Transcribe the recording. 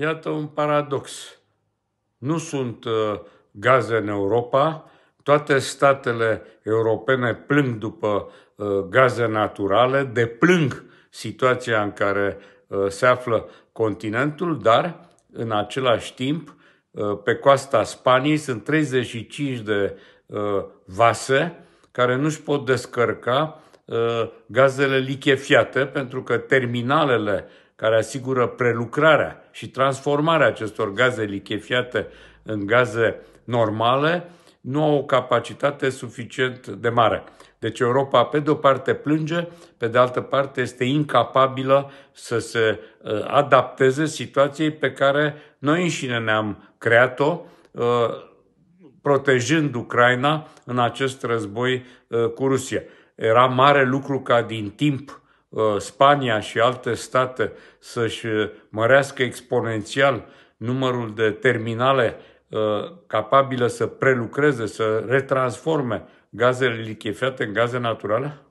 Iată un paradox. Nu sunt uh, gaze în Europa, toate statele europene plâng după uh, gaze naturale, deplâng situația în care uh, se află continentul, dar în același timp pe coasta Spaniei sunt 35 de vase care nu-și pot descărca gazele lichefiate pentru că terminalele care asigură prelucrarea și transformarea acestor gaze lichefiate în gaze normale, nu au o capacitate suficient de mare. Deci Europa, pe de o parte, plânge, pe de altă parte, este incapabilă să se uh, adapteze situației pe care noi înșine ne-am creat-o, uh, protejând Ucraina în acest război uh, cu Rusia. Era mare lucru ca din timp Uh, Spania și alte state să-și uh, mărească exponențial numărul de terminale uh, capabile să prelucreze, să retransforme gazele lichefiate în gaze naturale?